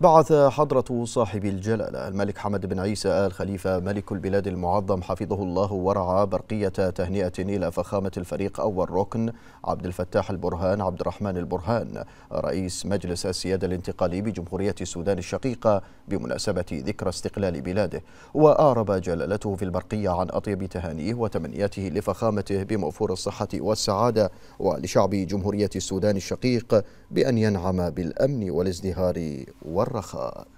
بعث حضرة صاحب الجلالة الملك حمد بن عيسى آل خليفة ملك البلاد المعظم حفظه الله ورعى برقية تهنئة إلى فخامة الفريق أول ركن عبد الفتاح البرهان عبد الرحمن البرهان رئيس مجلس السيادة الانتقالي بجمهورية السودان الشقيقة بمناسبة ذكرى استقلال بلاده وأعرب جلالته في البرقية عن أطيب تهانيه وتمنياته لفخامته بموفور الصحة والسعادة ولشعب جمهورية السودان الشقيق بأن ينعم بالأمن والازدهار والرحمة والرخاء